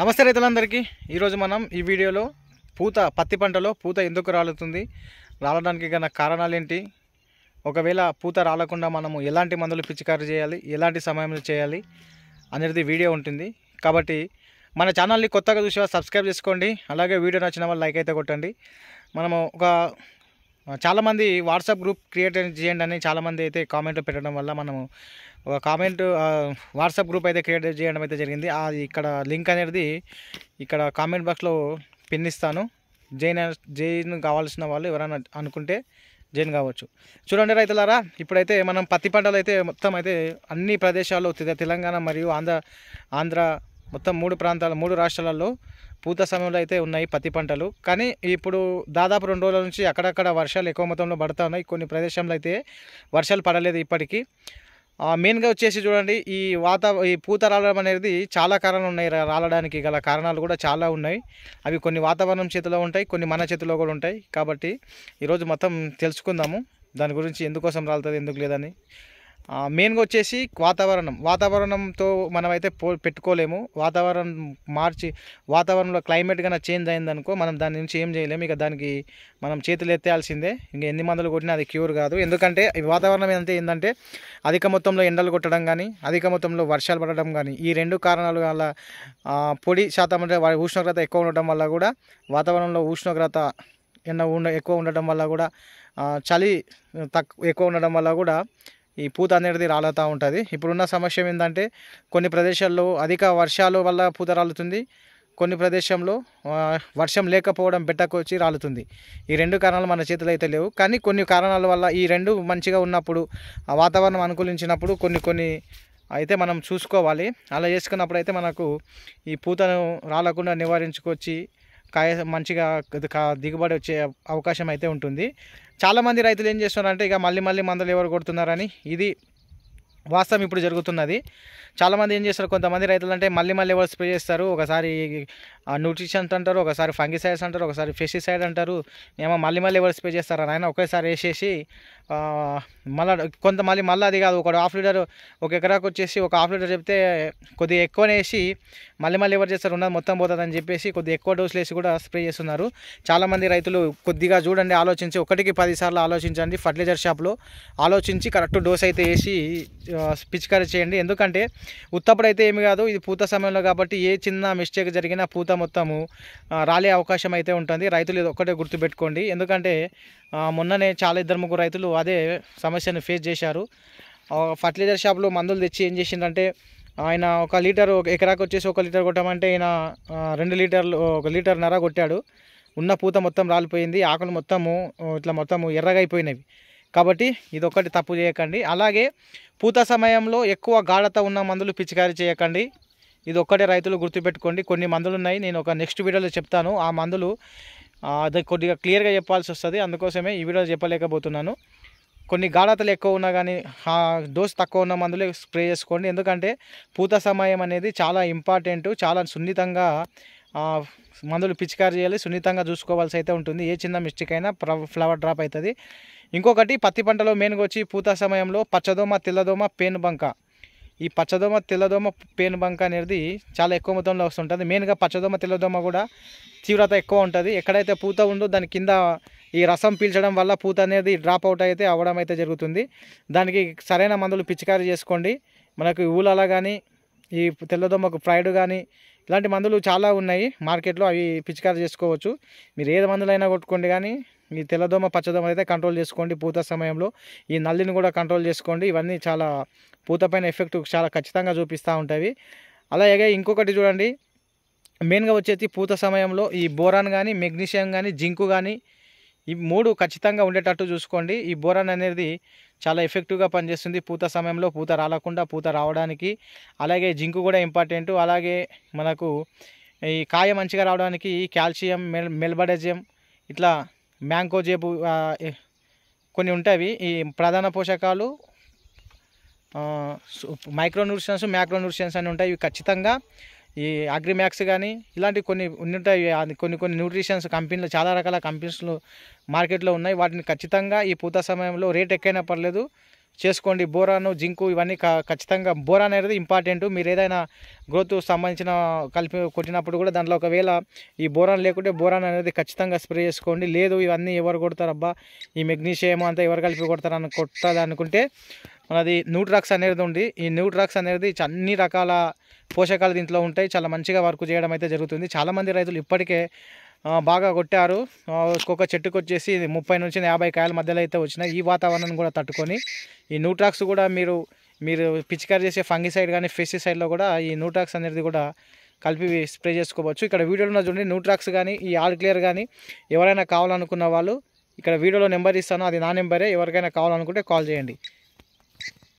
నమస్తే రైతులందరికీ ఈరోజు మనం ఈ వీడియోలో పూత పత్తి పంటలో పూత ఎందుకు రాలుతుంది రాలడానికి గల కారణాలు ఏంటి ఒకవేళ పూత రాలకుండా మనము ఎలాంటి మందులు పిచికారీ చేయాలి ఎలాంటి సమయంలో చేయాలి అనేది వీడియో ఉంటుంది కాబట్టి మన ఛానల్ని కొత్తగా చూసి సబ్స్క్రైబ్ చేసుకోండి అలాగే వీడియో నచ్చిన వాళ్ళు లైక్ అయితే కొట్టండి మనము ఒక చాలామంది వాట్సాప్ గ్రూప్ క్రియేట్ చేయండి అని చాలామంది అయితే కామెంట్లు పెట్టడం వల్ల మనము ఒక కామెంట్ వాట్సాప్ గ్రూప్ అయితే క్రియేట్ చేయడం అయితే జరిగింది ఇక్కడ లింక్ అనేది ఇక్కడ కామెంట్ బాక్స్లో పిన్ ఇస్తాను జైన్ జైన్ కావాల్సిన వాళ్ళు ఎవరైనా అనుకుంటే జైన్ కావచ్చు చూడండి రైతులారా ఇప్పుడైతే మనం పత్తి పంటలు అయితే మొత్తం అయితే అన్ని ప్రదేశాల్లో తెలంగాణ మరియు ఆంధ్ర ఆంధ్ర మొత్తం మూడు ప్రాంతాల మూడు రాష్ట్రాలలో పూత సమయంలో అయితే ఉన్నాయి పత్తి పంటలు కానీ ఇప్పుడు దాదాపు రెండు రోజుల నుంచి అక్కడక్కడ వర్షాలు ఎక్కువ మొత్తంలో పడుతూ ఉన్నాయి కొన్ని ప్రదేశంలో అయితే వర్షాలు పడలేదు ఇప్పటికీ మెయిన్గా వచ్చేసి చూడండి ఈ వాతావరణ ఈ పూత రావడం అనేది చాలా కారణాలు ఉన్నాయి రాలడానికి గల కారణాలు కూడా చాలా ఉన్నాయి అవి కొన్ని వాతావరణం చేతిలో ఉంటాయి కొన్ని మన చేతిలో కూడా ఉంటాయి కాబట్టి ఈరోజు మొత్తం తెలుసుకుందాము దాని గురించి ఎందుకోసం రాలుతుంది ఎందుకు లేదని మెయిన్గా వచ్చేసి వాతావరణం వాతావరణంతో మనమైతే పో పెట్టుకోలేము వాతావరణం మార్చి వాతావరణంలో క్లైమేట్ కన్నా చేంజ్ అయిందనుకో మనం దాని నుంచి ఏం చేయలేము ఇక దానికి మనం చేతులు ఎత్తేయాల్సిందే ఇంకా ఎన్ని మందులు కొట్టినా అది క్యూర్ కాదు ఎందుకంటే వాతావరణం ఏంటంటే ఏంటంటే అధిక మొత్తంలో ఎండలు కొట్టడం కానీ అధిక మొత్తంలో వర్షాలు పడడం కానీ ఈ రెండు కారణాలు వల్ల పొడి శాతం అంటే ఉష్ణోగ్రత ఎక్కువ ఉండడం వల్ల కూడా వాతావరణంలో ఉష్ణోగ్రత ఎండ ఉండ ఎక్కువ ఉండడం వల్ల కూడా చలి తక్కువ ఎక్కువ ఉండడం వల్ల కూడా ఈ పూత అనేది రాలుతూ ఉంటుంది ఇప్పుడున్న సమస్య ఏంటంటే కొన్ని ప్రదేశాల్లో అధిక వర్షాల వల్ల పూత రాలుతుంది కొన్ని ప్రదేశంలో వర్షం లేకపోవడం వచ్చి రాలుతుంది ఈ రెండు కారణాలు మన చేతులు అయితే లేవు కానీ కొన్ని కారణాల వల్ల ఈ రెండు మంచిగా ఉన్నప్పుడు ఆ వాతావరణం అనుకూలించినప్పుడు కొన్ని కొన్ని అయితే మనం చూసుకోవాలి అలా చేసుకున్నప్పుడు అయితే మనకు ఈ పూతను రాలకుండా నివారించుకొచ్చి కాయ మంచిగా దిగుబడి వచ్చే అవకాశం అయితే ఉంటుంది చాలామంది రైతులు ఏం చేస్తున్నారంటే ఇక మళ్ళీ మళ్ళీ మందులు ఎవరు కొడుతున్నారని ఇది వాస్తవం ఇప్పుడు జరుగుతున్నది చాలామంది ఏం చేస్తారు కొంతమంది రైతులు అంటే మళ్ళీ మళ్ళీ ఎవరు స్ప్రే చేస్తారు ఒకసారి న్యూట్రిషన్స్ అంటారు ఒకసారి ఫంగిసైడ్స్ అంటారు ఒకసారి ఫెస్టిసైడ్ అంటారు ఏమో మళ్ళీ మళ్ళీ ఎవరు స్ప్రే చేస్తారు ఆయన ఒకేసారి వేసేసి మళ్ళీ కొంత మళ్ళీ మళ్ళీ అది కాదు ఒక హాఫ్ లీటర్ ఒక ఎకరాకు వచ్చేసి ఒక హాఫ్ లీటర్ చెప్తే కొద్దిగా ఎక్కువనేసి మళ్ళీ మళ్ళీ ఎవరు చేస్తారు ఉన్నది మొత్తం పోతుందని చెప్పేసి కొద్దిగా ఎక్కువ డోసులు వేసి కూడా స్ప్రే చేస్తున్నారు చాలామంది రైతులు కొద్దిగా చూడండి ఆలోచించి ఒకటికి పదిసార్లు ఆలోచించండి ఫర్టిలైజర్ షాప్లో ఆలోచించి కరెక్ట్ డోస్ అయితే వేసి పిచికారీ చేయండి ఎందుకంటే ఉత్తప్పుడైతే ఏమి కాదు ఇది పూత సమయంలో కాబట్టి ఏ చిన్న మిస్టేక్ జరిగినా పూత మొత్తము రాలే అవకాశం అయితే ఉంటుంది రైతులు ఇది ఒక్కటే గుర్తుపెట్టుకోండి ఎందుకంటే మొన్ననే చాలా ఇద్దరు ముగ్గురు రైతులు అదే సమస్యను ఫేస్ చేశారు ఫర్టిలైజర్ షాప్లో మందులు తెచ్చి ఏం చేసిందంటే ఆయన ఒక లీటర్ ఒక ఎకరాకు వచ్చేసి ఒక లీటర్ కొట్టమంటే ఈయన రెండు లీటర్లు ఒక లీటర్ నర కొట్టాడు ఉన్న పూత మొత్తం రాలిపోయింది ఆకులు మొత్తము ఇట్లా మొత్తము ఎర్రగా అయిపోయినవి కాబట్టి ఇదొకటి తప్పు చేయకండి అలాగే పూత సమయంలో ఎక్కువ గాఢత ఉన్న మందులు పిచికారీ చేయకండి ఇది ఒక్కటే రైతులు గుర్తుపెట్టుకోండి కొన్ని మందులు ఉన్నాయి నేను ఒక నెక్స్ట్ వీడియోలో చెప్తాను ఆ మందులు అది కొద్దిగా క్లియర్గా చెప్పాల్సి వస్తుంది అందుకోసమే ఈ వీడియో చెప్పలేకపోతున్నాను కొన్ని గాఢతలు ఎక్కువ ఉన్నా కానీ డోస్ తక్కువ ఉన్న మందులే స్ప్రే చేసుకోండి ఎందుకంటే పూత సమయం అనేది చాలా ఇంపార్టెంట్ చాలా సున్నితంగా మందులు పిచికారి చేయాలి సున్నితంగా చూసుకోవాల్సి అయితే ఉంటుంది ఏ చిన్న మిస్టేక్ అయినా ఫ్లవర్ డ్రాప్ అవుతుంది ఇంకొకటి పత్తి పంటలో మెయిన్గా వచ్చి పూత సమయంలో పచ్చదోమ తెల్లదోమ పేను బంక ఈ పచ్చదోమ తెల్లదోమ పేను బంక అనేది చాలా ఎక్కువ మొత్తంలో వస్తుంటుంది మెయిన్గా పచ్చదోమ తెల్లదోమ కూడా తీవ్రత ఎక్కువ ఉంటుంది ఎక్కడైతే పూత ఉందో దాని కింద ఈ రసం పీల్చడం వల్ల పూత అనేది డ్రాప్ అవుట్ అయితే అవ్వడం అయితే జరుగుతుంది దానికి సరైన మందులు పిచికారీ చేసుకోండి మనకు ఊలల కానీ ఈ తెల్లదోమకు ఫ్రైడ్ కానీ ఇలాంటి మందులు చాలా ఉన్నాయి మార్కెట్లో అవి పిచికారీ చేసుకోవచ్చు మీరు ఏది మందులైనా కొట్టుకోండి కానీ ఈ తెల్లదోమ పచ్చదోమ అయితే కంట్రోల్ చేసుకోండి పూత సమయంలో ఈ నల్లిని కూడా కంట్రోల్ చేసుకోండి ఇవన్నీ చాలా పూత పైన ఎఫెక్ట్ చాలా ఖచ్చితంగా చూపిస్తూ ఉంటాయి అలాగే ఇంకొకటి చూడండి మెయిన్గా వచ్చేసి పూత సమయంలో ఈ బోరాన్ కానీ మెగ్నీషియం కానీ జింకు కానీ ఈ మూడు ఖచ్చితంగా ఉండేటట్టు చూసుకోండి ఈ బోరాన్ అనేది చాలా ఎఫెక్టివ్గా పనిచేస్తుంది పూత సమయంలో పూత రాలకుండా పూత రావడానికి అలాగే జింకు కూడా ఇంపార్టెంట్ అలాగే మనకు ఈ కాయ మంచిగా రావడానికి ఈ కాల్షియం మెల్ మెల్బడజియం ఇట్లా మ్యాంగో జేబు కొన్ని ఉంటాయి ఈ ప్రధాన పోషకాలు మైక్రో న్యూట్రిషన్స్ మ్యాక్రో న్యూట్రిషన్స్ అని ఉంటాయి ఇవి ఖచ్చితంగా ఈ అగ్రిమ్యాక్స్ కానీ ఇలాంటి కొన్ని ఉంటాయి కొన్ని కొన్ని న్యూట్రిషన్స్ కంపెనీలు చాలా రకాల కంపెనీస్లు మార్కెట్లో ఉన్నాయి వాటిని ఖచ్చితంగా ఈ పూత సమయంలో రేట్ ఎక్కైనా పర్లేదు చేసుకోండి బోరాను జింకు ఇవన్నీ ఖచ్చితంగా బోరాన్ అనేది ఇంపార్టెంట్ మీరు ఏదైనా గ్రోత్ సంబంధించిన కలిపి కొట్టినప్పుడు కూడా దాంట్లో ఒకవేళ ఈ బోరాన్ లేకుంటే బోరాన్ అనేది ఖచ్చితంగా స్ప్రే చేసుకోండి లేదు ఇవన్నీ ఎవరు కొడతారబ్బా ఈ మెగ్నీషియం అంతా ఎవరు కలిపి కొడతారని కొట్టాలి అనుకుంటే మనది న్యూట్రాక్స్ అనేది ఉంది ఈ న్యూట్రాక్స్ అనేది అన్ని రకాల పోషకాలు దీంట్లో ఉంటాయి చాలా మంచిగా వర్క్ చేయడం అయితే జరుగుతుంది చాలామంది రైతులు ఇప్పటికే బాగా కొట్టారు ఒక్కొక్క చెట్టుకు వచ్చేసి ముప్పై నుంచి యాభై కాయల మధ్యలో అయితే వచ్చినాయి ఈ వాతావరణం కూడా తట్టుకొని ఈ న్యూట్రాక్స్ కూడా మీరు మీరు పిచికారి చేసే ఫంగిసైడ్ కానీ ఫెస్టిసైడ్లో కూడా ఈ న్యూట్రాక్స్ అనేది కూడా కలిపి స్ప్రే చేసుకోవచ్చు ఇక్కడ వీడియోలో చూడండి న్యూట్రాక్స్ కానీ ఈ ఆల్ క్లియర్ కానీ ఎవరైనా కావాలనుకున్న వాళ్ళు ఇక్కడ వీడియోలో నెంబర్ ఇస్తాను అది నా నెంబరే ఎవరికైనా కావాలనుకుంటే కాల్ చేయండి